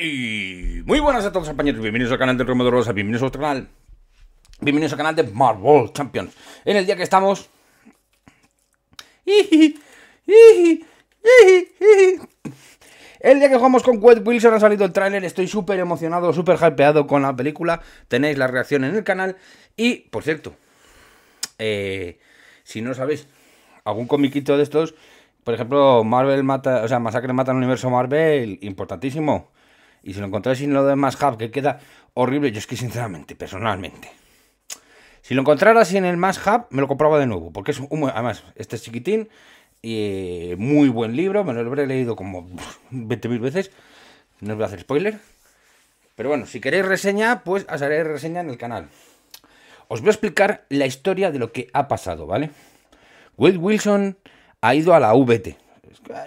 Y muy buenas a todos compañeros, bienvenidos al canal de Romero Rosa, bienvenidos a otro canal, bienvenidos al canal de Marvel Champions. En el día que estamos... El día que jugamos con Wet Wilson ha salido el trailer, estoy súper emocionado, súper hypeado con la película, tenéis la reacción en el canal. Y, por cierto, eh, si no sabéis algún comiquito de estos, por ejemplo, Marvel mata, o sea, Masacre mata el universo Marvel, importantísimo. Y si lo encontráis en lo más hub, que queda horrible, yo es que sinceramente, personalmente. Si lo así en el más hub, me lo compraba de nuevo, porque es un, además, este es chiquitín, y eh, muy buen libro, me lo habré leído como 20.000 veces, no os voy a hacer spoiler. Pero bueno, si queréis reseña, pues os haré reseña en el canal. Os voy a explicar la historia de lo que ha pasado, ¿vale? Will Wilson ha ido a la VT.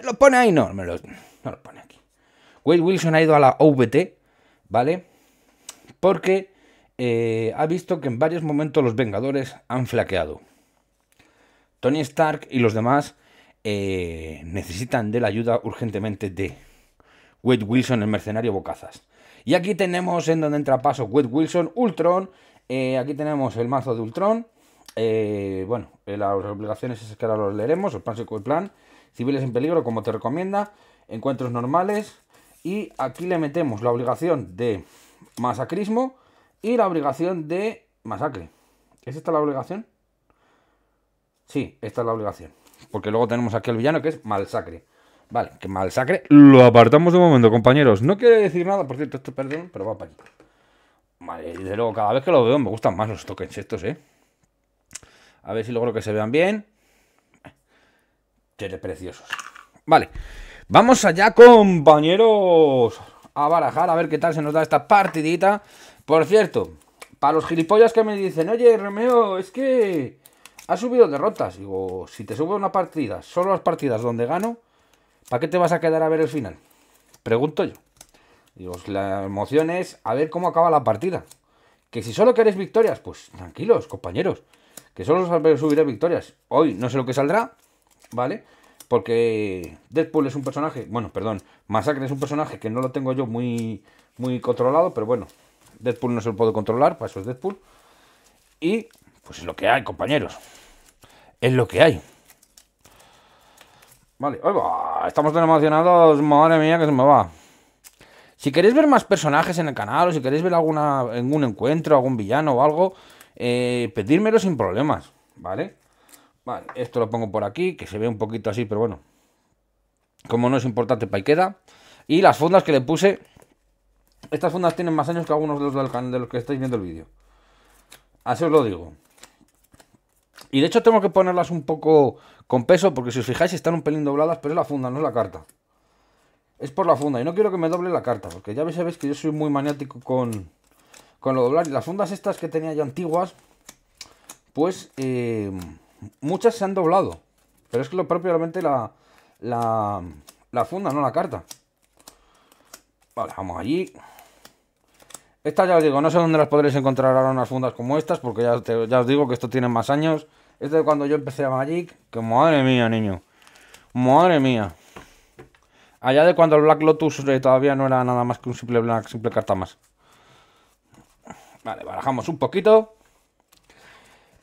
Lo pone ahí, no, lo, no lo pone Wade Wilson ha ido a la OVT, ¿vale? Porque eh, ha visto que en varios momentos los Vengadores han flaqueado. Tony Stark y los demás eh, necesitan de la ayuda urgentemente de Wade Wilson, el mercenario Bocazas. Y aquí tenemos en donde entra paso Wade Wilson, Ultron. Eh, aquí tenemos el mazo de Ultron. bueno, las obligaciones es que ahora los leeremos, el plan, el plan. Civiles en peligro, como te recomienda. Encuentros normales. Y aquí le metemos la obligación de masacrismo y la obligación de masacre. ¿Es esta la obligación? Sí, esta es la obligación. Porque luego tenemos aquí al villano que es malsacre. Vale, que malsacre lo apartamos de momento, compañeros. No quiere decir nada, por cierto, esto perdón, pero va para aquí. Vale, desde luego, cada vez que lo veo me gustan más los tokens estos, ¿eh? A ver si logro que se vean bien. Qué preciosos. Vale. Vamos allá, compañeros, a barajar, a ver qué tal se nos da esta partidita. Por cierto, para los gilipollas que me dicen, oye, Romeo, es que has subido derrotas. Digo, si te subo una partida, solo las partidas donde gano, ¿para qué te vas a quedar a ver el final? Pregunto yo. Digo, la emoción es a ver cómo acaba la partida. Que si solo queréis victorias, pues tranquilos, compañeros. Que solo subiré victorias. Hoy no sé lo que saldrá, ¿vale? vale porque Deadpool es un personaje, bueno, perdón, Masacre es un personaje que no lo tengo yo muy, muy controlado, pero bueno, Deadpool no se lo puedo controlar, para eso es Deadpool. Y pues es lo que hay, compañeros. Es lo que hay. Vale, estamos tan emocionados, madre mía, que se me va. Si queréis ver más personajes en el canal, o si queréis ver alguna, algún encuentro, algún villano o algo, eh, pedírmelo sin problemas, ¿vale? Vale, esto lo pongo por aquí, que se ve un poquito así, pero bueno. Como no es importante, para queda. Y las fundas que le puse. Estas fundas tienen más años que algunos de los, de los que estáis viendo el vídeo. Así os lo digo. Y de hecho tengo que ponerlas un poco con peso, porque si os fijáis están un pelín dobladas, pero es la funda, no es la carta. Es por la funda, y no quiero que me doble la carta, porque ya sabéis que yo soy muy maniático con, lo doblar. Y las fundas estas que tenía ya antiguas, pues... Eh, Muchas se han doblado. Pero es que lo propiamente la, la, la funda, no la carta. Vale, vamos allí. Esta ya os digo, no sé dónde las podréis encontrar ahora unas fundas como estas, porque ya, os digo que esto tiene más años. Es es cuando yo empecé a Magic, que madre mía, niño. Madre mía. Allá de cuando el Black Lotus eh, todavía no era nada más que un simple, black, simple carta más. Vale, barajamos un poquito.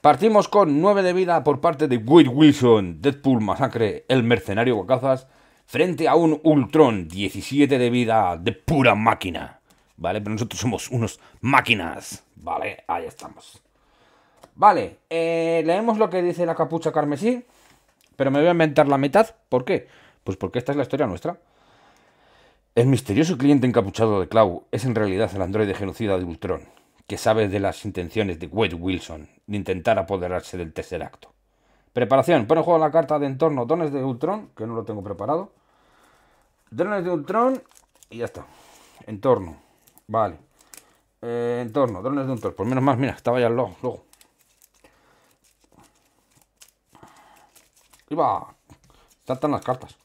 Partimos con 9 de vida por parte de Wade Wilson, Deadpool Masacre, el mercenario Guacazas, frente a un Ultron, 17 de vida de pura máquina. ¿Vale? Pero nosotros somos unos máquinas. Vale, ahí estamos. Vale, eh, leemos lo que dice la capucha carmesí, pero me voy a inventar la mitad. ¿Por qué? Pues porque esta es la historia nuestra. El misterioso cliente encapuchado de Clau es en realidad el androide genocida de Ultron, que sabe de las intenciones de Wade Wilson, de intentar apoderarse del tercer acto. Preparación. Pone en juego la carta de entorno Dones de Ultron, que no lo tengo preparado. ...drones de Ultron y ya está. Entorno. Vale. Eh, entorno, drones de Ultron. Por pues menos más, mira, estaba ya el logo. logo. Y va. Saltan las cartas.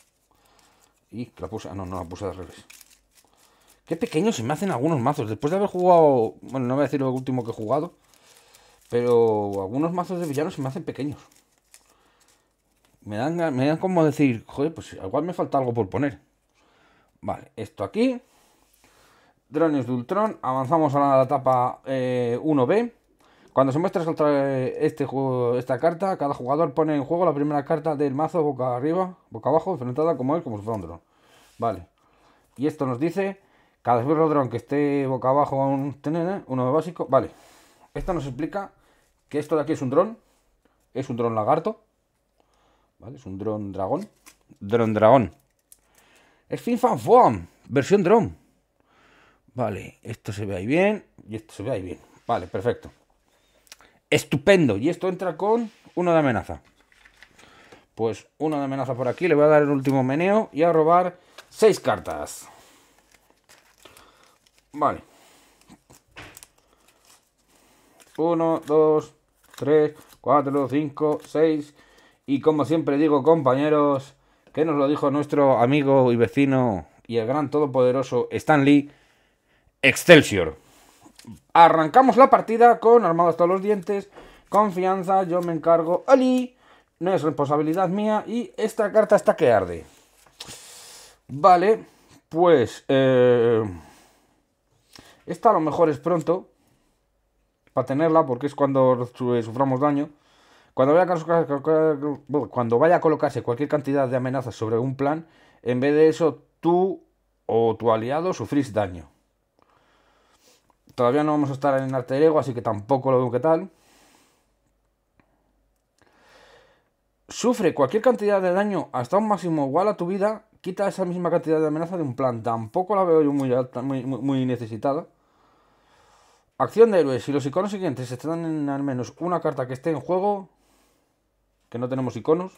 Y la puse. Ah, no, no la puse de revés. Qué pequeños se me hacen algunos mazos. Después de haber jugado. Bueno, no voy a decir lo último que he jugado. Pero algunos mazos de villanos se me hacen pequeños. Me dan, me dan como decir, joder, pues igual me falta algo por poner. Vale, esto aquí. Drones de Ultron. Avanzamos a la etapa 1B. Eh, Cuando se muestra eh, este esta carta, cada jugador pone en juego la primera carta del mazo boca arriba, boca abajo, enfrentada como él, como si fuera dron. Vale. Y esto nos dice, cada esbirro dron que esté boca abajo a un eh, uno básico, vale. Esto nos explica esto de aquí es un dron. Es un dron lagarto. ¿Vale? Es un dron dragón. Dron dragón. Es FinFan Versión dron. Vale, esto se ve ahí bien. Y esto se ve ahí bien. Vale, perfecto. Estupendo. Y esto entra con Uno de amenaza. Pues uno de amenaza por aquí. Le voy a dar el último meneo y a robar seis cartas. Vale. Uno, dos, 3, 4, 5, 6. Y como siempre digo, compañeros, que nos lo dijo nuestro amigo y vecino y el gran todopoderoso Stanley Excelsior. Arrancamos la partida con armados todos los dientes, confianza, yo me encargo, Ali, no es responsabilidad mía y esta carta está que arde. Vale, pues eh, esta a lo mejor es pronto, para tenerla, porque es cuando suframos daño. Cuando vaya, a cuando vaya a colocarse cualquier cantidad de amenazas sobre un plan, en vez de eso tú o tu aliado sufrís daño. Todavía no vamos a estar en de ego, así que tampoco lo veo que tal. Sufre cualquier cantidad de daño hasta un máximo igual a tu vida, quita esa misma cantidad de amenaza de un plan. Tampoco la veo yo muy, alta, muy necesitada. Acción de héroes. Si los iconos siguientes están en al menos una carta que esté en juego, que no tenemos iconos,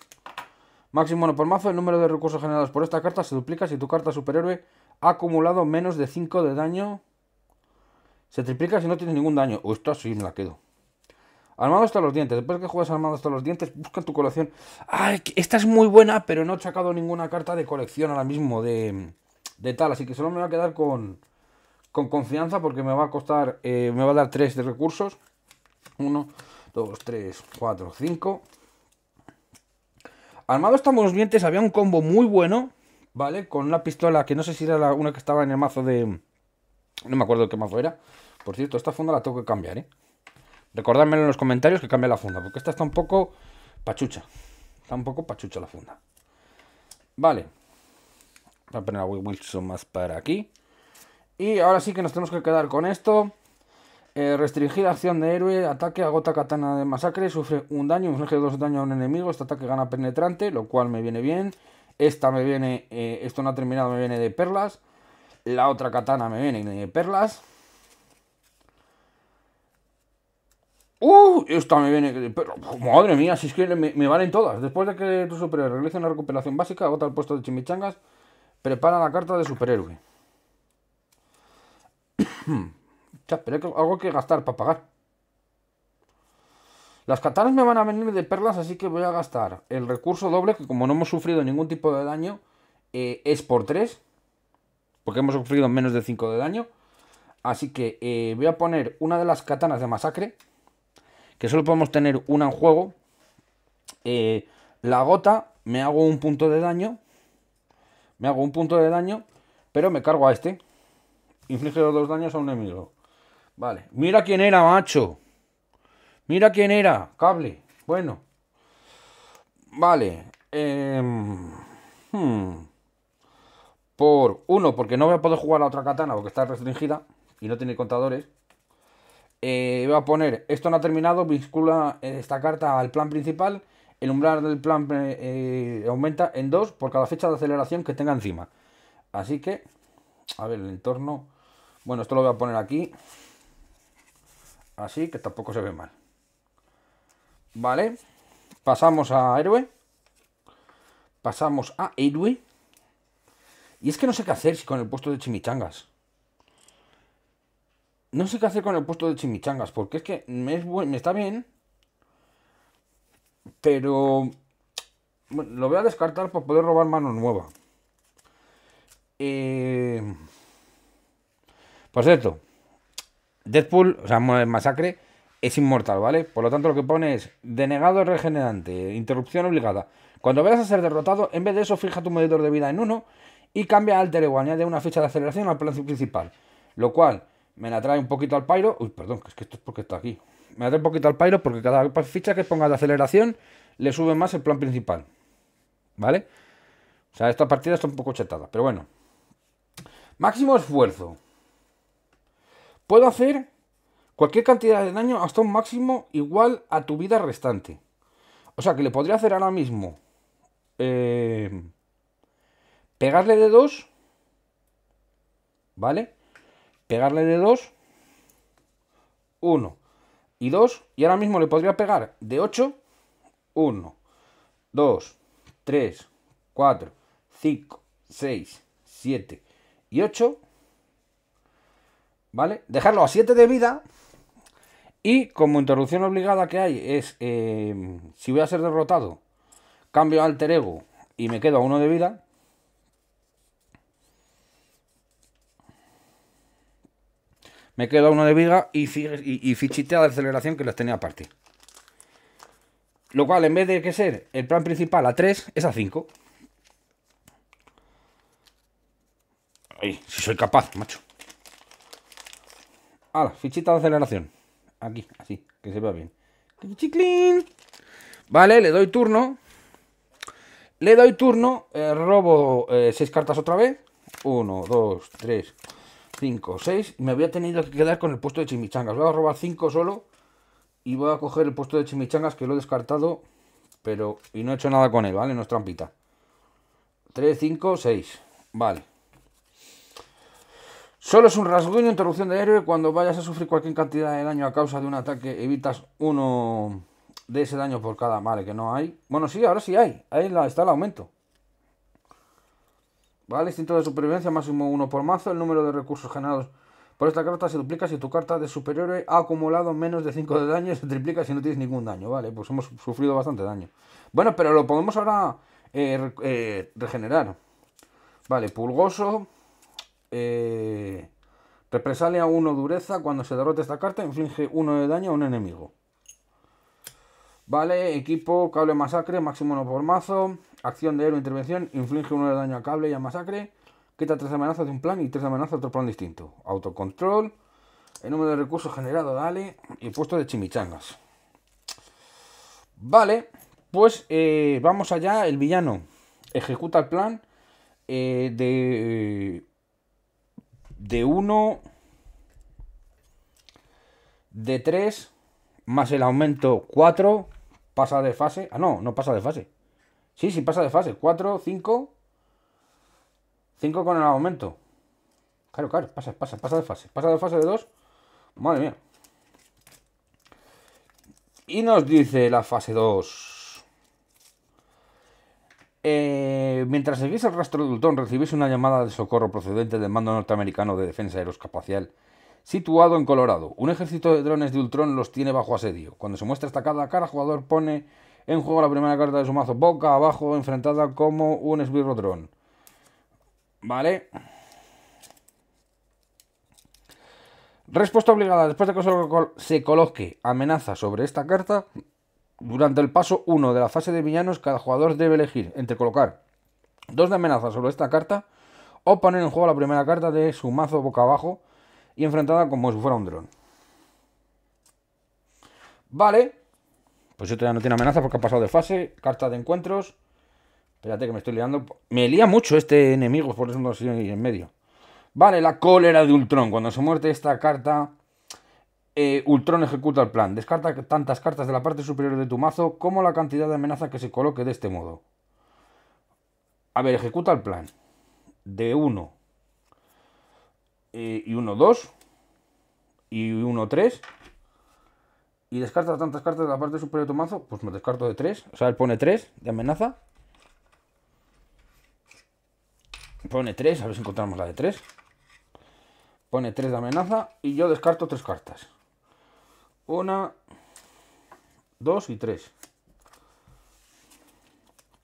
máximo no por mazo, el número de recursos generados por esta carta se duplica si tu carta superhéroe ha acumulado menos de 5 de daño. Se triplica si no tienes ningún daño. O esto sí me la quedo. Armado hasta los dientes. Después que juegas armado hasta los dientes, busca tu colección. ¡Ay! Esta es muy buena, pero no he sacado ninguna carta de colección ahora mismo de, de tal. Así que solo me va a quedar con, con confianza porque me va a costar, eh, me va a dar 3 de recursos. 1, 2, 3, 4, 5. Armado estamos los dientes, había un combo muy bueno, ¿vale? Con una pistola que no sé si era la, una que estaba en el mazo de... No me acuerdo qué mazo era. Por cierto, esta funda la tengo que cambiar, ¿eh? en los comentarios que cambie la funda, porque esta está un poco pachucha. Está un poco pachucha la funda. Vale. Voy a poner a Wilson más para aquí. Y ahora sí que nos tenemos que quedar con esto. Eh, acción de héroe, ataque, agota katana de masacre, sufre un daño, inflige dos daño a un enemigo, este ataque gana penetrante, lo cual me viene bien. Esta me viene, eh, esto no ha terminado, me viene de perlas. La otra katana me viene de perlas. ¡Uh! Esta me viene de perlas. Madre mía, si es que me, me valen todas. Después de que tu superhéroe realice una recuperación básica, agota el puesto de chimichangas, prepara la carta de superhéroe. pero algo que gastar para pagar. Las katanas me van a venir de perlas, así que voy a gastar el recurso doble, que como no hemos sufrido ningún tipo de daño, eh, es por 3. Porque hemos sufrido menos de 5 de daño. Así que eh, voy a poner una de las katanas de masacre. Que solo podemos tener una en juego. Eh, la gota, me hago un punto de daño. Me hago un punto de daño. Pero me cargo a este. Inflige los dos daños a un enemigo. Vale. Mira quién era, macho. Mira quién era. Cable. Bueno. Vale. Em, hmm. Por uno, porque no voy a poder jugar la otra katana porque está restringida y no tiene contadores. Eh, voy a poner, esto no ha terminado, vincula esta carta al plan principal. El umbral del plan eh, eh, aumenta en dos por cada fecha de aceleración que tenga encima. Así que, a ver, el entorno... Bueno, esto lo voy a poner aquí. Así que tampoco se ve mal. Vale. Pasamos a héroe. Pasamos a héroe. Y es que no sé qué hacer con el puesto de chimichangas. No sé qué hacer con el puesto de chimichangas. Porque es que me, está bien. Pero... lo voy a descartar para poder robar mano nueva. Eh... Por cierto, Deadpool, o sea, Masacre, es inmortal, ¿vale? Por lo tanto, lo que pone es denegado regenerante, interrupción obligada. Cuando vayas a ser derrotado, en vez de eso, fija tu medidor de vida en 1 y cambia al de añade una ficha de aceleración al plan principal. Lo cual me la trae un poquito al pairo. Uy, perdón, que es que esto es porque está aquí. Me la trae un poquito al pairo porque cada ficha que ponga de aceleración le sube más el plan principal. ¿Vale? O sea, esta partida está un poco chetada, pero bueno. Máximo esfuerzo. Puedo hacer cualquier cantidad de daño hasta un máximo igual a tu vida restante. O sea que le podría hacer ahora mismo eh, pegarle de 2, ¿vale? Pegarle de 2, 1 y 2, y ahora mismo le podría pegar de 8, 1, 2, 3, 4, 5, 6, 7 y 8, ¿vale? Dejarlo a 7 de vida. Y como interrupción obligada que hay es, eh, si voy a ser derrotado, cambio alter ego y me quedo a 1 de vida. Me quedo a 1 de vida y, y, de aceleración que les tenía aparte. Lo cual, en vez de que ser el plan principal a 3, es a 5. Ay, si soy capaz, macho. Ahora, fichita de aceleración. Aquí, así, que se vea bien. Vale, le doy turno. Le doy turno, eh, robo 6 eh, cartas otra vez. 1, 2, 3, 5, 6. Me había tenido que quedar con el puesto de chimichangas. Voy a robar 5 solo. Y voy a coger el puesto de chimichangas que lo he descartado. Pero. Y no he hecho nada con él, ¿vale? No es trampita. 3, 5, 6. Vale. Solo es un rasguño, interrupción de héroe. Cuando vayas a sufrir cualquier cantidad de daño a causa de un ataque, evitas uno de ese daño por cada. Vale, que no hay. Bueno, sí, ahora sí hay. Ahí está el aumento. Vale, instinto de supervivencia, máximo uno por mazo. El número de recursos generados por esta carta se duplica si tu carta de superhéroe ha acumulado menos de 5 de daño. Se triplica si no tienes ningún daño. Vale, pues hemos sufrido bastante daño. Bueno, pero lo podemos ahora eh, eh, regenerar. Vale, pulgoso. Eh, represalia 1 dureza. Cuando se derrote esta carta, inflige 1 de daño a un enemigo. Vale, equipo, cable masacre, máximo 1 por mazo. Acción de héroe, intervención, inflige 1 de daño a cable y a masacre. Quita 3 amenazas de un plan y 3 amenazas de otro plan distinto. Autocontrol. El número de recursos generado, dale. Impuesto de chimichangas. Vale, pues eh, vamos allá. El villano ejecuta el plan eh, de de 1, de 3, más el aumento 4, pasa de fase. Ah, no, no pasa de fase. Sí, sí pasa de fase. 4, 5, 5 con el aumento. Claro, claro, pasa, pasa, pasa de fase. Pasa de fase de 2. Madre mía. Y nos dice la fase 2. Eh, mientras seguís el rastro de Ultron, recibís una llamada de socorro procedente del Mando Norteamericano de Defensa Aeroespacial, situado en Colorado. Un ejército de drones de Ultron los tiene bajo asedio. Cuando se muestra esta cada cara, jugador pone en juego la primera carta de su mazo, boca abajo, enfrentada como un esbirro dron. Vale. Respuesta obligada. Después de que se coloque amenaza sobre esta carta, durante el paso 1 de la fase de villanos, cada jugador debe elegir entre colocar dos de amenaza sobre esta carta o poner en juego la primera carta de su mazo boca abajo y enfrentada como si fuera un dron. Vale. Pues esto ya no tiene amenaza porque ha pasado de fase. Carta de encuentros. Espérate que me estoy liando. Me lía mucho este enemigo, por eso no estoy en medio. Vale, la cólera de Ultron. Cuando se muerte esta carta, eh, Ultron ejecuta el plan. Descarta tantas cartas de la parte superior de tu mazo como la cantidad de amenaza que se coloque de este modo. A ver, ejecuta el plan. De 1 eh, y 1, 2 y 1, 3. Y descarta tantas cartas de la parte superior de tu mazo. Pues me descarto de 3. O sea, él pone 3 de amenaza. Pone 3, a ver si encontramos la de 3. Pone 3 de amenaza y yo descarto 3 cartas. Una, dos y tres.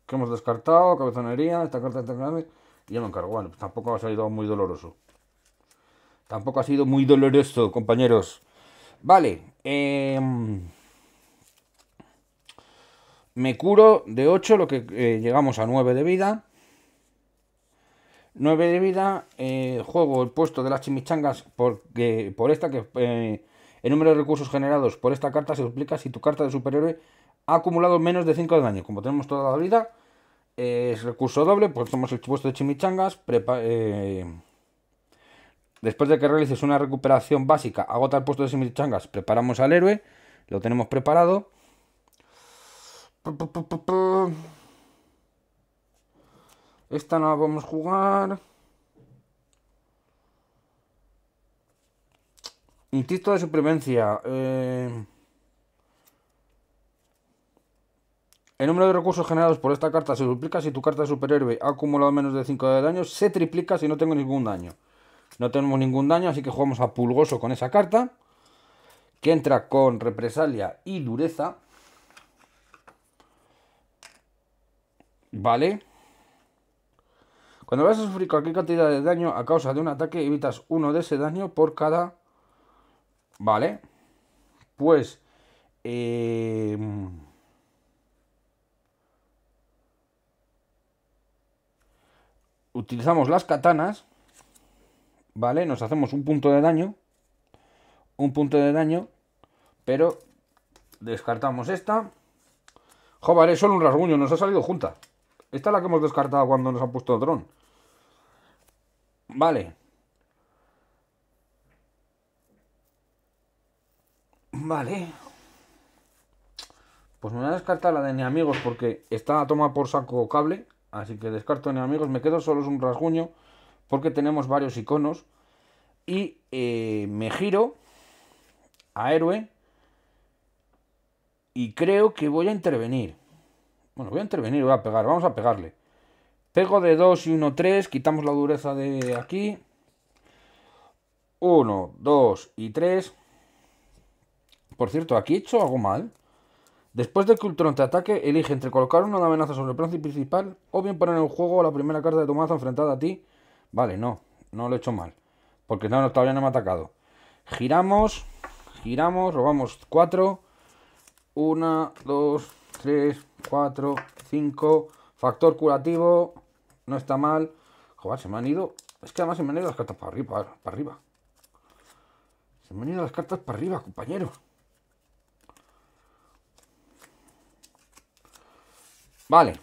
Que hemos descartado, cabezonería, esta carta, de grande Y ya me encargo. Bueno, pues tampoco ha salido muy doloroso. Tampoco ha sido muy doloroso, compañeros. Vale. Em, me curo de 8, lo que eh, llegamos a 9 de vida. 9 de vida. Eh, juego el puesto de las chimichangas porque por esta que eh, el número de recursos generados por esta carta se duplica si tu carta de superhéroe ha acumulado menos de 5 de daño. Como tenemos toda la vida, eh, es recurso doble, pues somos el puesto de chimichangas. Eh, después de que realices una recuperación básica, agota el puesto de chimichangas, preparamos al héroe, lo tenemos preparado. Esta no la podemos jugar. Instinto de supervivencia. Eh, el número de recursos generados por esta carta se duplica si tu carta de superhéroe ha acumulado menos de 5 de daño. Se triplica si no tengo ningún daño. No tenemos ningún daño, así que jugamos a Pulgoso con esa carta. Que entra con represalia y dureza. Vale. Cuando vas a sufrir cualquier cantidad de daño a causa de un ataque, evitas uno de ese daño por cada ¿Vale? Pues... Eh, utilizamos las katanas, ¿vale? Nos hacemos un punto de daño, un punto de daño, pero descartamos esta. Joder, es solo un rasguño, nos ha salido junta. Esta es la que hemos descartado cuando nos ha puesto el dron. Vale, Vale. Pues me voy a descartar la de ni amigos porque está a toma por saco cable. Así que descarto ni amigos. Me quedo solo es un rasguño porque tenemos varios iconos. Y eh, me giro a héroe. Y creo que voy a intervenir. Bueno, voy a intervenir, voy a pegar. Vamos a pegarle. Pego de 2 y 1, 3. Quitamos la dureza de aquí. 1, 2 y 3. Por cierto, aquí he hecho algo mal. Después de que Ultron te ataque, elige entre colocar una amenaza sobre el plan principal o bien poner en juego la primera carta de tu mazo enfrentada a ti. Vale, no, no lo he hecho mal. Porque no, todavía no me ha atacado. Giramos, giramos, robamos 4. 1, 2, 3, 4, 5. Factor curativo, no está mal. Joder, se me han ido. Es que además se me han ido las cartas para arriba, para arriba. Se me han ido las cartas para arriba, compañero. Vale.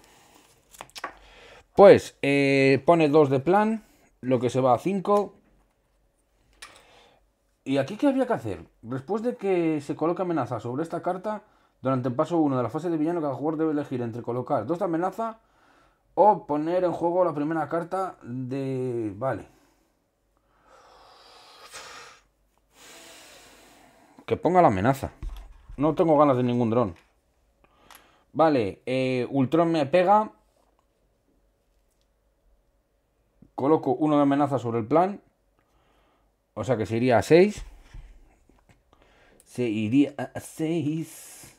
Pues eh, pone 2 de plan, lo que se va a 5. ¿Y aquí qué había que hacer? Después de que se coloque amenaza sobre esta carta, durante el paso 1 de la fase de villano, cada jugador debe elegir entre colocar dos de amenaza o poner en juego la primera carta de... Vale. Que ponga la amenaza. No tengo ganas de ningún dron. Vale, eh, Ultron me pega. Coloco uno de amenaza sobre el plan. O sea que se iría a 6. Se iría a 6.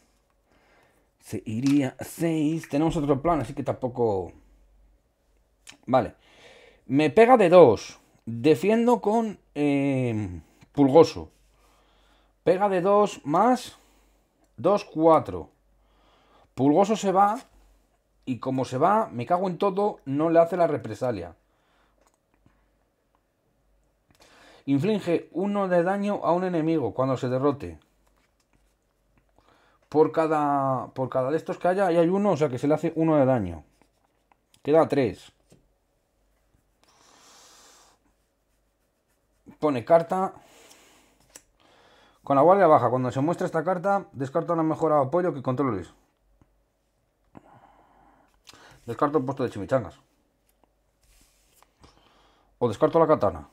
Se iría a 6. Tenemos otro plan, así que tampoco... Vale. Me pega de 2. Defiendo con eh, pulgoso. Pega de 2 más 2, 4. Bulgoso se va y como se va, me cago en todo, no le hace la represalia. Inflige uno de daño a un enemigo cuando se derrote. Por cada, por cada de estos que haya, ahí hay uno, o sea que se le hace uno de daño. Queda tres. Pone carta. Con la guardia baja, cuando se muestra esta carta, descarta una mejora apoyo que controles. Descarto el puesto de chimichangas. O descarto la katana.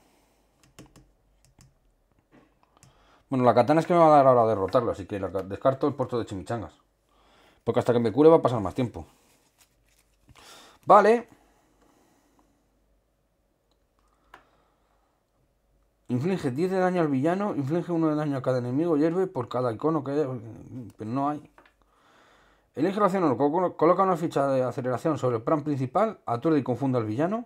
Bueno, la katana es que me va a dar ahora a derrotarlo, así que descarto el puesto de chimichangas. Porque hasta que me cure va a pasar más tiempo. Vale. Inflige 10 de daño al villano, inflige 1 de daño a cada enemigo hierve por cada icono que Pero no hay. El eje coloca una ficha de aceleración sobre el plan principal, aturde y confunda al villano.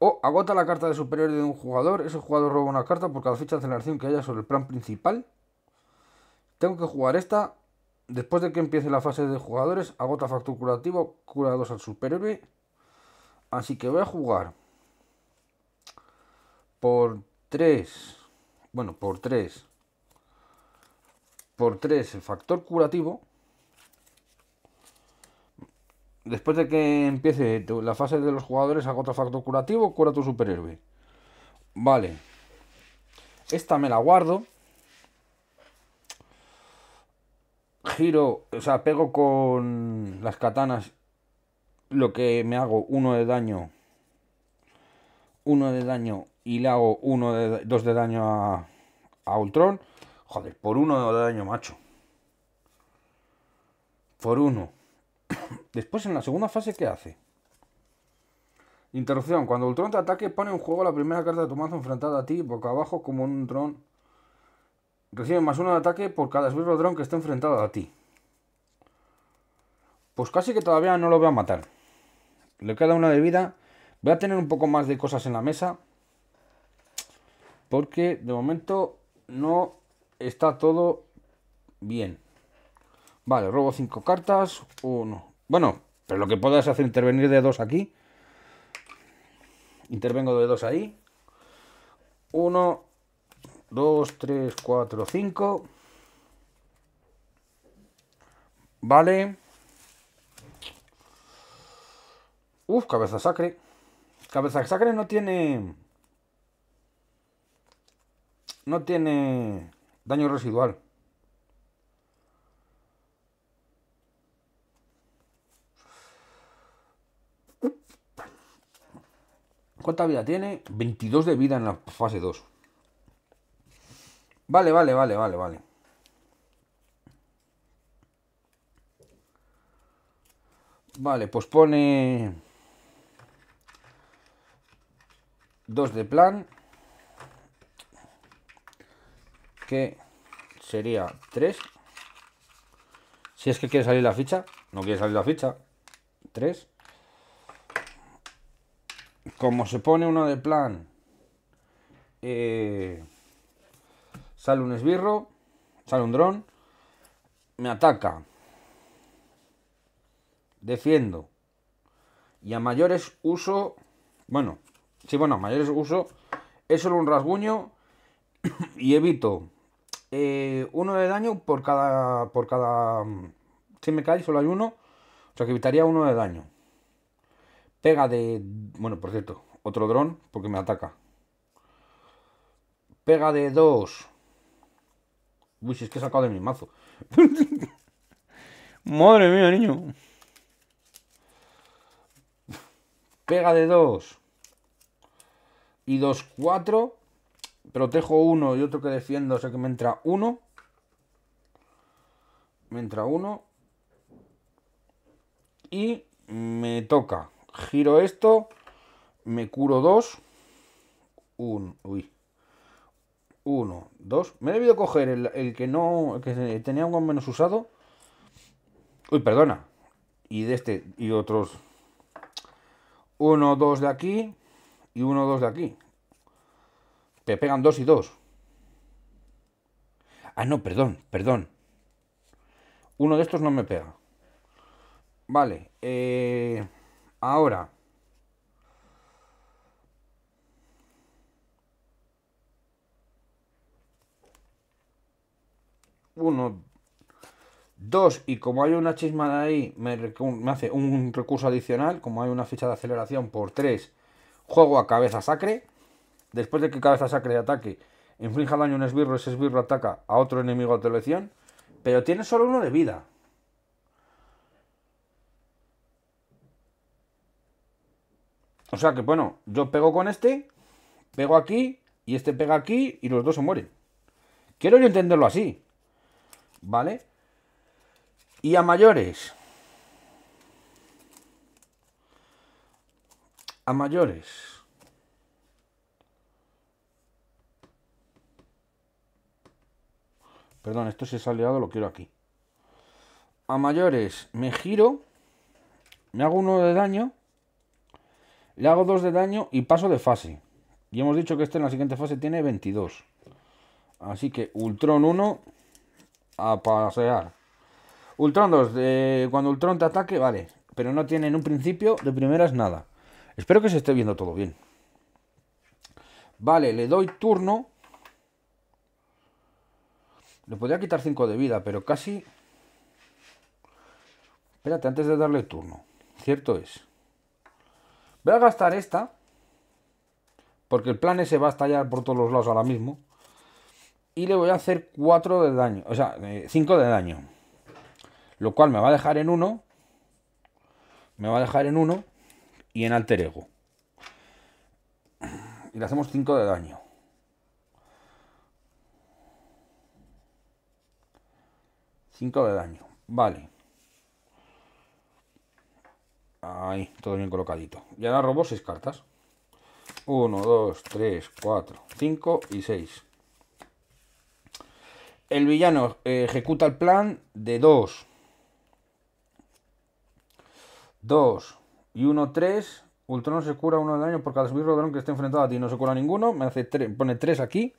O agota la carta de superior de un jugador, ese jugador roba una carta porque la ficha de aceleración que haya sobre el plan principal. Tengo que jugar esta. Después de que empiece la fase de jugadores, agota factor curativo, cura 2 al superhéroe. Así que voy a jugar por 3. Bueno, por 3. Por 3 el factor curativo después de que empiece la fase de los jugadores, hago otro factor curativo, cura tu superhéroe. Vale. Esta me la guardo. Giro, o sea, pego con las katanas lo que me hago uno de daño. Uno de daño y le hago uno de, dos de daño a, a Ultron. Joder, por uno de daño, macho. Por uno. Después, en la segunda fase, ¿qué hace? Interrupción. Cuando el tron te ataque, pone en juego la primera carta de tu mazo enfrentada a ti, boca abajo, como un dron. Recibe más uno de ataque por cada esbirro dron que está enfrentado a ti. Pues casi que todavía no lo voy a matar. Le queda una de vida. Voy a tener un poco más de cosas en la mesa. Porque de momento no está todo bien vale, robo 5 cartas 1, bueno, pero lo que puedo es hacer intervenir de 2 aquí intervengo de 2 ahí 1 2, 3, 4 5 vale uff, cabeza sacre cabeza sacre no tiene no tiene daño residual ¿Cuánta vida tiene? 22 de vida en la fase 2. Vale, vale, vale, vale, vale. Vale, pues pone... 2 de plan. Que sería 3. Si es que quiere salir la ficha. No quiere salir la ficha. 3 como se pone uno de plan, eh, sale un esbirro, sale un dron, me ataca, defiendo. Y a mayores uso, bueno, sí, bueno, a mayores uso es solo un rasguño y evito eh, uno de daño por cada, por cada, si me cae solo hay uno, o sea que evitaría uno de daño. Pega de... Bueno, por cierto, otro dron porque me ataca. Pega de dos. Uy, si es que he sacado de mi mazo. Madre mía, niño. Pega de dos. Y dos, cuatro. Protejo uno y otro que defiendo, o sea que me entra uno. Me entra uno. Y me toca giro esto, me curo dos. Un, uy. Uno, dos. Me he debido coger el, que no. que tenía un menos usado. Uy, perdona. Y de este y otros. Uno, dos de aquí. Y uno, dos de aquí. Te pegan dos y dos. Ah, no, perdón, perdón. Uno de estos no me pega. Vale. Eh. Ahora, uno, dos, y como hay una chisma de ahí, me, hace un recurso adicional, como hay una ficha de aceleración por tres, juego a cabeza sacre, después de que cabeza sacre ataque, inflija daño a un esbirro, ese esbirro ataca a otro enemigo de televisión pero tiene solo uno de vida. O sea que, bueno, yo pego con este, pego aquí, y este pega aquí, y los dos se mueren. Quiero yo entenderlo así. ¿Vale? Y a mayores. A mayores. Perdón, esto se ha liado, lo quiero aquí. A mayores me giro, me hago uno de daño le hago 2 de daño y paso de fase. Y hemos dicho que este en la siguiente fase tiene 22. Así que Ultron 1 a pasear. Ultron 2, cuando Ultron te ataque, vale. Pero no tiene en un principio de primeras nada. Espero que se esté viendo todo bien. Vale, le doy turno. Le podría quitar 5 de vida, pero casi... Espérate, antes de darle turno. Cierto es. Voy a gastar esta. Porque el plan ese va a estallar por todos los lados ahora mismo. Y le voy a hacer 4 de daño. O sea, 5 eh, de daño. Lo cual me va a dejar en 1. Me va a dejar en 1. Y en alter ego. Y le hacemos 5 de daño. 5 de daño. Vale. Ahí, todo bien colocadito. Y ahora robó 6 cartas. 1, 2, 3, 4, 5 y 6. El villano eh, ejecuta el plan de 2. 2 y 1, 3. Ultron se cura 1 de daño porque cada rodrón que esté enfrentado a ti. No se cura ninguno. Me hace tre pone 3 aquí.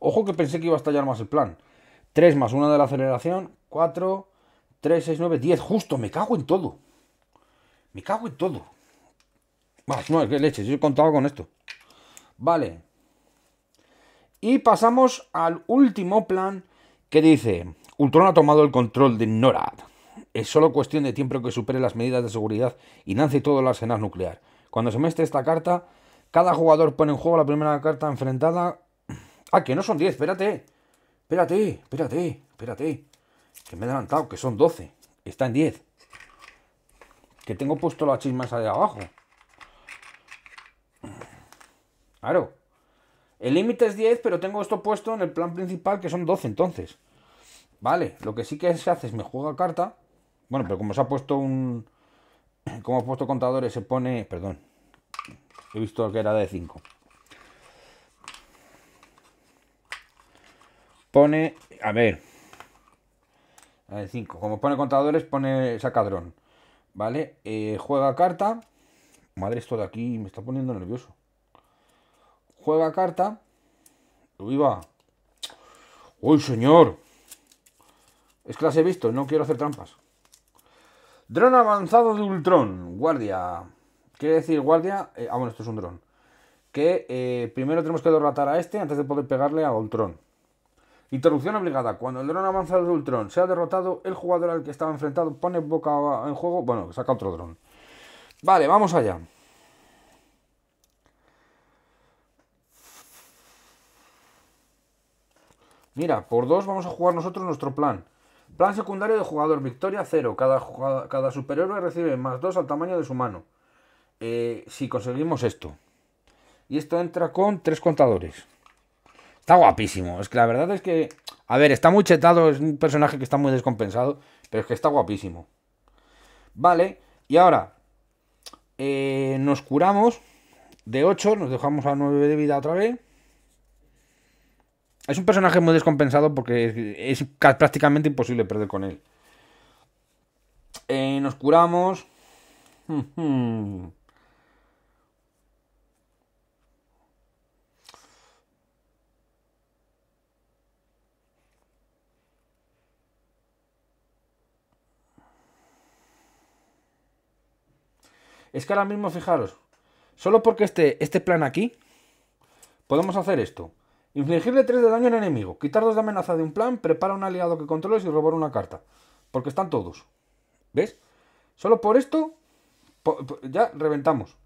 Ojo que pensé que iba a estallar más el plan. 3 más 1 de la aceleración. 4, 3, 6, 9, 10. Justo, me cago en todo. Me cago en todo. no, es que leche, yo he contado con esto. Vale. Y pasamos al último plan que dice, Ultron ha tomado el control de NORAD. Es solo cuestión de tiempo que supere las medidas de seguridad y lance todo el arsenal nuclear. Cuando se muestre esta carta, cada jugador pone en juego la primera carta enfrentada. Ah, que no son 10, espérate. Espérate, espérate, espérate. Que me he adelantado, que son 12. Está en 10. Que tengo puesto las chismas allá abajo. Claro. El límite es 10, pero tengo esto puesto en el plan principal, que son 12 entonces. Vale, lo que sí que se hace es me juega carta. Bueno, pero como se ha puesto un... Como ha puesto contadores, se pone... Perdón. He visto que era de 5. Pone... A ver. A 5. Como pone contadores, pone sacadrón. ¿Vale? Eh, juega carta. Madre, esto de aquí me está poniendo nervioso. Juega carta. ¡Viva! ¡Uy, señor! Es que las he visto, no quiero hacer trampas. Dron avanzado de Ultron. Guardia. Quiere decir guardia... Eh, ah, bueno, esto es un dron. Que eh, primero tenemos que derrotar a este antes de poder pegarle a Ultron. Interrupción obligada. Cuando el dron avanzado de Ultron se ha derrotado, el jugador al que estaba enfrentado pone boca en juego. Bueno, saca otro dron. Vale, vamos allá. Mira, por dos vamos a jugar nosotros nuestro plan. Plan secundario de jugador, victoria cero. Cada, cada superhéroe recibe más dos al tamaño de su mano. Eh, si conseguimos esto. Y esto entra con tres contadores. Está guapísimo. Es que la verdad es que. A ver, está muy chetado, es un personaje que está muy descompensado, pero es que está guapísimo. Vale, y ahora. Eh, nos curamos. De 8, nos dejamos a 9 de vida otra vez. Es un personaje muy descompensado porque es, prácticamente imposible perder con él. Eh, nos curamos. Hmm, hmm. Es que ahora mismo, fijaros, solo porque este, este plan aquí, podemos hacer esto. Infligirle 3 de daño al enemigo, quitar 2 de amenaza de un plan, prepara un aliado que controles y robar una carta. Porque están todos. ¿Ves? Solo por esto ya reventamos.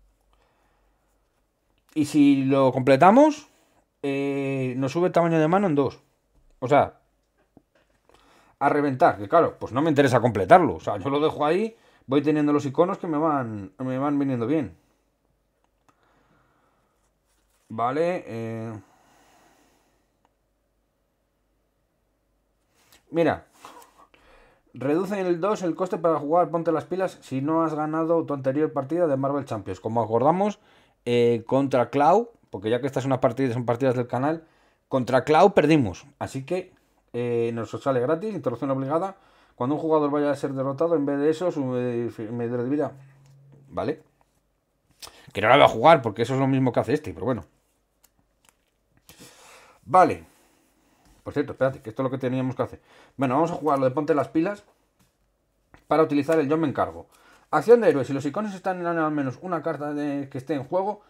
Y si lo completamos, eh, nos sube el tamaño de mano en 2. O sea, a reventar. Que claro, pues no me interesa completarlo. O sea, yo lo dejo ahí voy teniendo los iconos que me van, me van viniendo bien. Vale. Eh. Mira. Reduce el 2 el coste para jugar, ponte las pilas si no has ganado tu anterior partida de Marvel Champions. Como acordamos, eh, contra Cloud, porque ya que estas son partidas, son partidas del canal, contra Cloud perdimos. Así que eh, nos sale gratis, interrupción obligada. Cuando un jugador vaya a ser derrotado, en vez de eso, su eh, medidor de vida. ¿Vale? Que no la va a jugar, porque eso es lo mismo que hace este, pero bueno. Vale. Por cierto, espérate, que esto es lo que teníamos que hacer. Bueno, vamos a jugar lo de ponte las pilas para utilizar el yo me encargo. Acción de héroe. Si los iconos están en al menos una carta que esté en juego,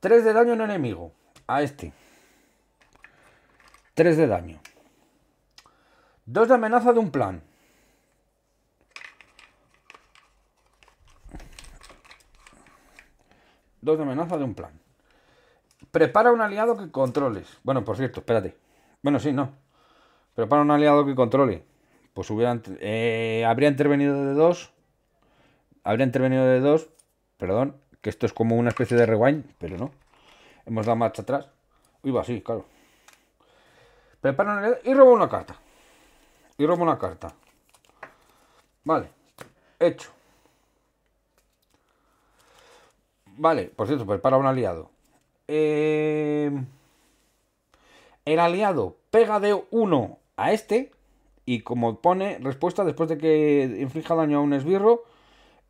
3 de daño en enemigo. A este. 3 de daño. 2 de amenaza de un plan. Dos de amenaza de un plan. Prepara un aliado que controles. Bueno, por cierto, espérate. Bueno, sí, no. Prepara un aliado que controle. Pues hubiera, eh, habría intervenido de dos. Habría intervenido de dos. Perdón, que esto es como una especie de rewind, pero no. Hemos dado marcha atrás. Uy, va así, claro. Prepara un aliado y roba una carta. Y roba una carta. Vale. Hecho. Vale, por cierto, para un aliado. Em, el aliado pega de uno a este. Y como pone respuesta, después de que inflija daño a un esbirro,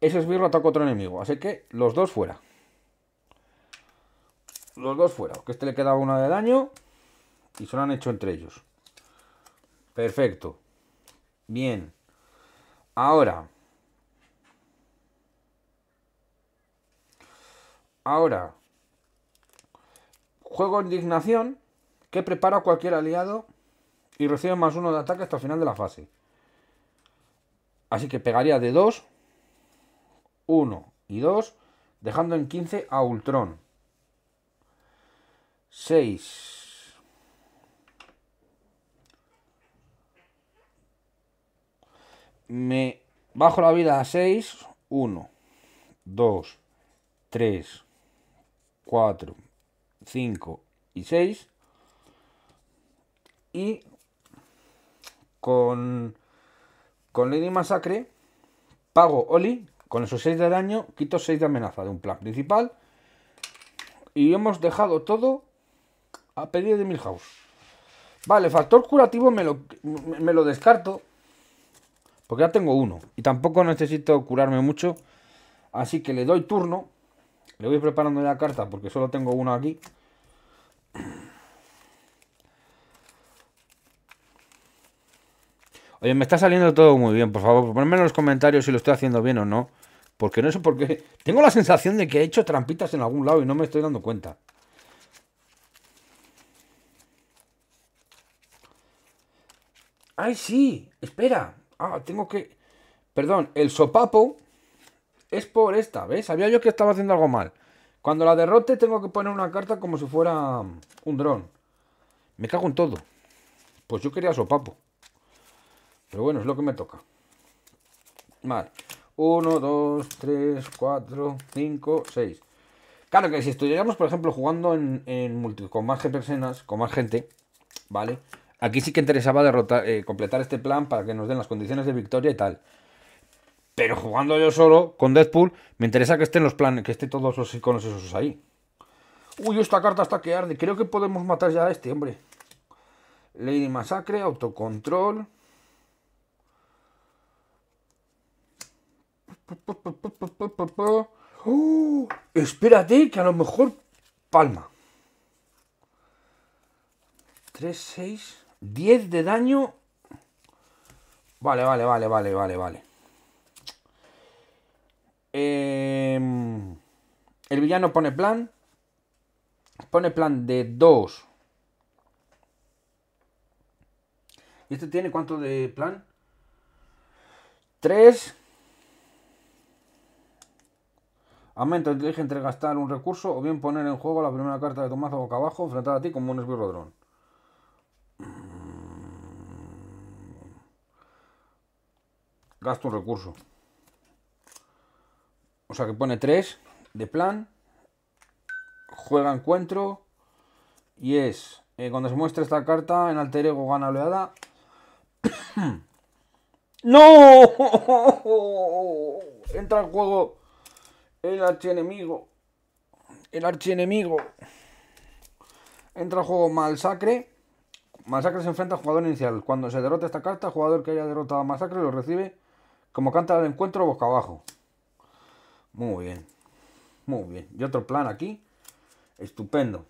ese esbirro ataca a otro enemigo. Así que los dos fuera. Los dos fuera. Que este le quedaba uno de daño. Y se lo han hecho entre ellos. Perfecto. Bien. Ahora. Ahora, juego indignación que prepara cualquier aliado y recibe más uno de ataque hasta el final de la fase. Así que pegaría de 2, 1 y 2, dejando en 15 a Ultron. 6. Me bajo la vida a 6, 1, 2, 3, 4, 5 y 6. Y con, con Lady Masacre pago Oli con esos 6 de daño, quito 6 de amenaza de un plan principal. Y hemos dejado todo a pedido de Milhouse. Vale, factor curativo me lo, me lo descarto. Porque ya tengo uno. Y tampoco necesito curarme mucho. Así que le doy turno. Le voy preparando la carta porque solo tengo uno aquí. Oye, me está saliendo todo muy bien, por favor, ponme en los comentarios si lo estoy haciendo bien o no. Porque no sé por qué. Tengo la sensación de que he hecho trampitas en algún lado y no me estoy dando cuenta. ¡Ay, sí! Espera. Ah, tengo que... Perdón, el sopapo es por esta, ¿ves? Sabía yo que estaba haciendo algo mal. Cuando la derrote tengo que poner una carta como si fuera um, un dron. Me cago en todo. Pues yo quería sopapo. Pero bueno, es lo que me toca. Vale. 1, 2, 3, 4, 5, 6. Claro que si estuviéramos, por ejemplo, jugando en, multi, con más personas, con más gente, ¿vale? Aquí sí que interesaba derrotar, eh, completar este plan para que nos den las condiciones de victoria y tal. Pero jugando yo solo con Deadpool, me interesa que estén los planes, que estén todos los iconos esos ahí. Uy, esta carta está que arde. Creo que podemos matar ya a este, hombre. Lady Masacre, autocontrol. ¡Uh! espérate, que a lo mejor palma. 3, 6, 10 de daño. Vale, vale, vale, vale, vale, vale. Em, el villano pone plan. Pone plan de 2. ¿Y este tiene cuánto de plan? 3. Aumento de entre gastar un recurso o bien poner en juego la primera carta de tu mazo boca abajo, frente a ti como un dron. Gasto un recurso. O sea que pone 3 de plan. Juega encuentro. Y es. Eh, cuando se muestra esta carta, en alter ego gana Leada ¡No! Entra al juego el archienemigo. El archienemigo. Entra al juego Malsacre. Masacre se enfrenta al jugador inicial. Cuando se derrota esta carta, el jugador que haya derrotado a Masacre lo recibe como canta el encuentro boca abajo. Muy bien. Muy bien. Y otro plan aquí. Estupendo.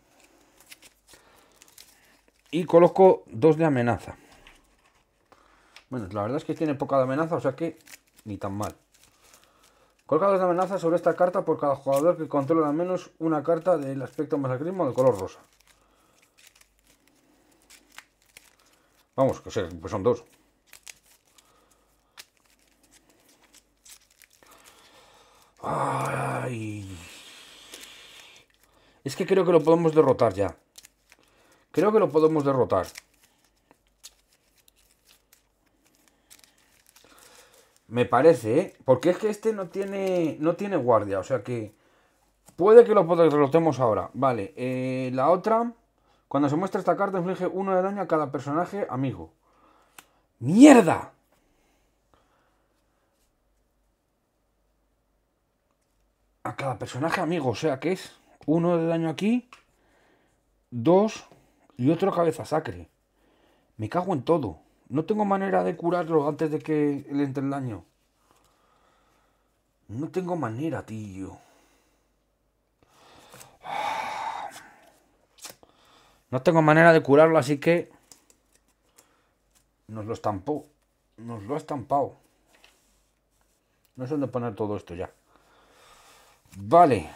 Y coloco dos de amenaza. Bueno, la verdad es que tiene poca de amenaza, o sea que ni tan mal. Coloca dos de amenaza sobre esta carta por cada jugador que controla al menos una carta del aspecto masacrismo de color rosa. Vamos, que pues son dos. Ay. Es que creo que lo podemos derrotar ya. Creo que lo podemos derrotar. Me parece, ¿eh? Porque es que este no tiene, no tiene guardia, o sea que... Puede que lo derrotemos ahora. Vale, eh, la otra... Cuando se muestra esta carta inflige uno de daño a cada personaje amigo. ¡Mierda! a cada personaje amigo. O sea que es uno de daño aquí, dos y otro cabeza sacre. Me cago en todo. No tengo manera de curarlo antes de que le entre el daño. No tengo manera, tío. No tengo manera de curarlo, así que... Nos lo estampó. Nos lo ha estampado. No sé dónde poner todo esto ya. Vale.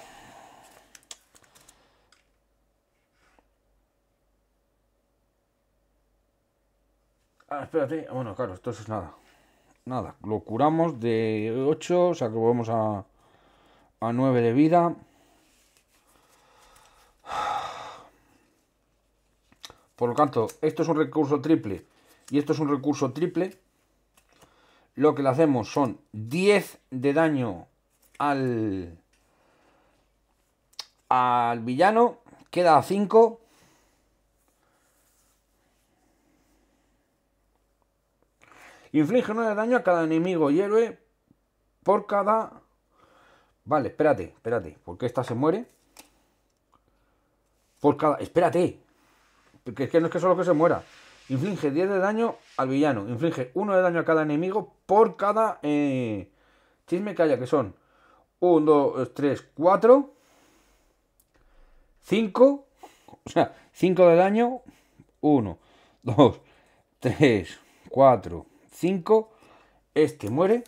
Ah, espérate. Ah, bueno, claro, esto es nada. Nada, lo curamos de 8, o sea que volvemos a, a 9 de vida. Por lo tanto, esto es un recurso triple y esto es un recurso triple. Lo que le hacemos son 10 de daño al, al villano. Queda 5. Inflige 1 de daño a cada enemigo y héroe por cada... Vale, espérate, espérate, porque esta se muere. Por cada... Espérate. Porque es que no es que solo que se muera. Inflige 10 de daño al villano. Inflige 1 de daño a cada enemigo por cada... Eh, chisme que haya, que son 1, 2, 3, 4. 5, o sea, 5 de daño, 1, 2, 3, 4, 5, este muere,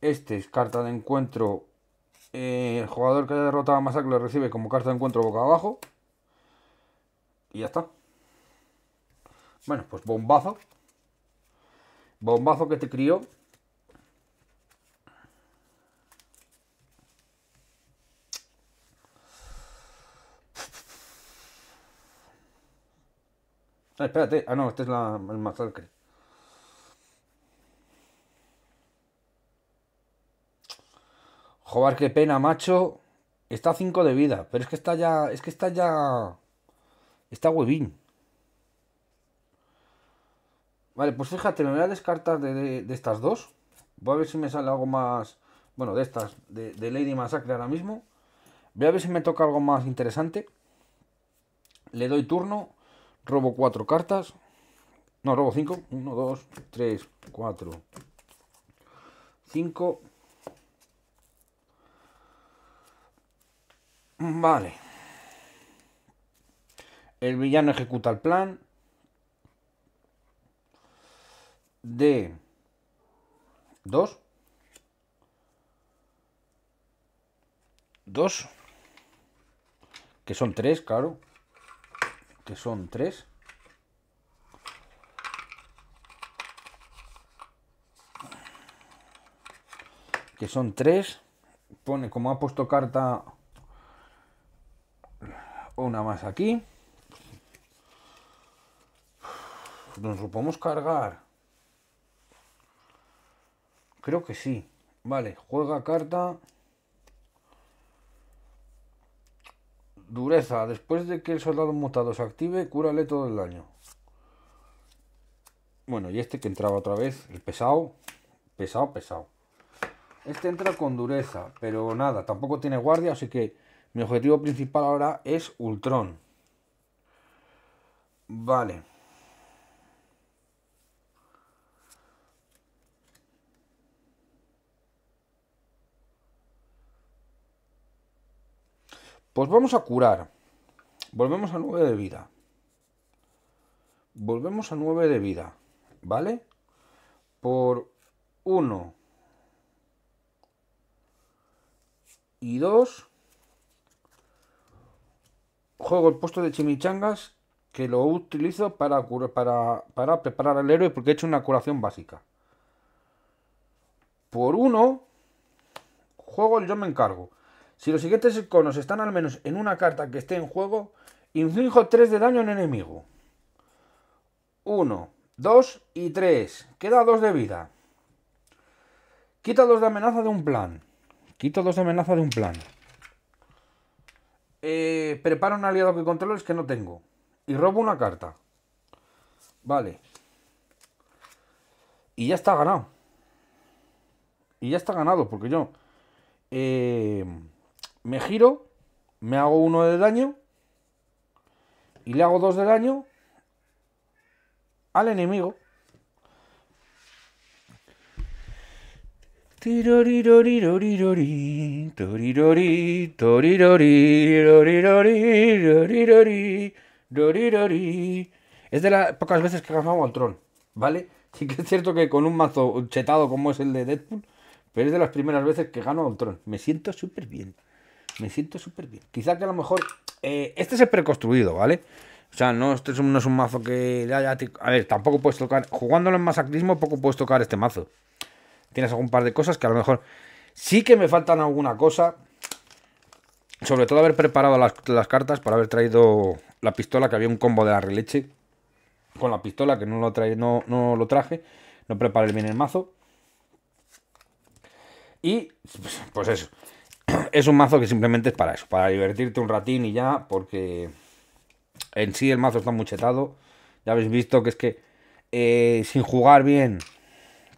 este es carta de encuentro, eh, el jugador que haya derrotado a Masacre lo recibe como carta de encuentro boca abajo, y ya está. Bueno, pues bombazo, bombazo que te crió Ah, espérate. Ah, no, este es la, el masacre. Joder, qué pena, macho. Está a 5 de vida, pero es que está ya. Es que está ya. Está huevín. Vale, pues fíjate, me voy a descartar de, de, estas dos. Voy a ver si me sale algo más. Bueno, de estas, de, de Lady Masacre ahora mismo. Voy a ver si me toca algo más interesante. Le doy turno robo 4 cartas. No, robo 5. 1, 2, 3, 4, 5. Vale. El villano ejecuta el plan. De 2. 2. Que son 3, claro que son tres. Que son tres. Pone como ha puesto carta una más aquí. ¿Nos lo podemos cargar? Creo que sí. Vale, juega carta. Dureza. Después de que el soldado mutado se active, cúrale todo el daño. Bueno, y este que entraba otra vez, el pesado. Pesado, pesado. Este entra con dureza, pero nada, tampoco tiene guardia, así que mi objetivo principal ahora es Ultron. Vale. Pues vamos a curar. Volvemos a 9 de vida. Volvemos a 9 de vida. ¿Vale? Por 1 y 2. Juego el puesto de chimichangas que lo utilizo para, para, preparar al héroe porque he hecho una curación básica. Por 1 juego el yo me encargo. Si los siguientes iconos están al menos en una carta que esté en juego, inflijo 3 de daño en enemigo. 1, 2 y 3. Queda 2 de vida. Quita 2 de amenaza de un plan. Quito 2 de amenaza de un plan. Prepara eh, preparo un aliado que controlo, es que no tengo. Y robo una carta. Vale. Y ya está ganado. Y ya está ganado, porque yo... Eh, me giro, me hago uno de daño y le hago dos de daño al enemigo. Es de las pocas veces que he ganado al Tron, ¿vale? Sí que es cierto que con un mazo chetado como es el de Deadpool, pero es de las primeras veces que gano al tron Me siento súper bien. Me siento súper bien. Quizá que a lo mejor. Eh, este es el preconstruido, ¿vale? O sea, no, este es un, no es un mazo que. a ver, tampoco puedes tocar. Jugándolo en masacrismo, poco puedes tocar este mazo. Tienes algún par de cosas que a lo mejor. Sí que me faltan alguna cosa. Sobre todo haber preparado las, cartas para haber traído la pistola, que había un combo de la releche. Con la pistola, que no lo, trae, no, no lo traje. No preparé bien el mazo. Y pues, pues eso es un mazo que simplemente es para eso, para divertirte un ratín y ya, porque en sí el mazo está muy chetado. Ya habéis visto que es que eh, sin jugar bien,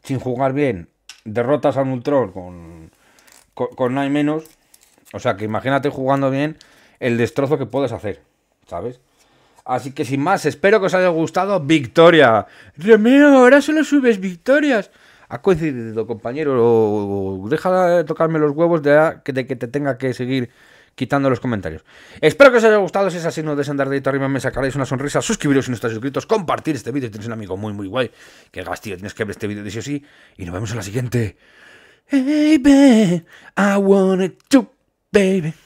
sin jugar bien, derrotas a un con, con, hay menos. O sea que imagínate jugando bien el destrozo que puedes hacer, ¿sabes? Así que sin más, espero que os haya gustado. ¡Victoria! ¡Dios mío! Ahora solo subes victorias ha coincidido, compañero. o Deja de tocarme los huevos de, que te tenga que seguir quitando los comentarios. Espero que os haya gustado. Si es así, no desandar andar dedito arriba, me sacaréis una sonrisa. Suscribiros si no estáis suscritos. Compartir este vídeo. Tienes un amigo muy, muy guay. Que gastillo, tienes que ver este vídeo de sí o sí. Y nos vemos en la siguiente. baby babe, I it to, baby.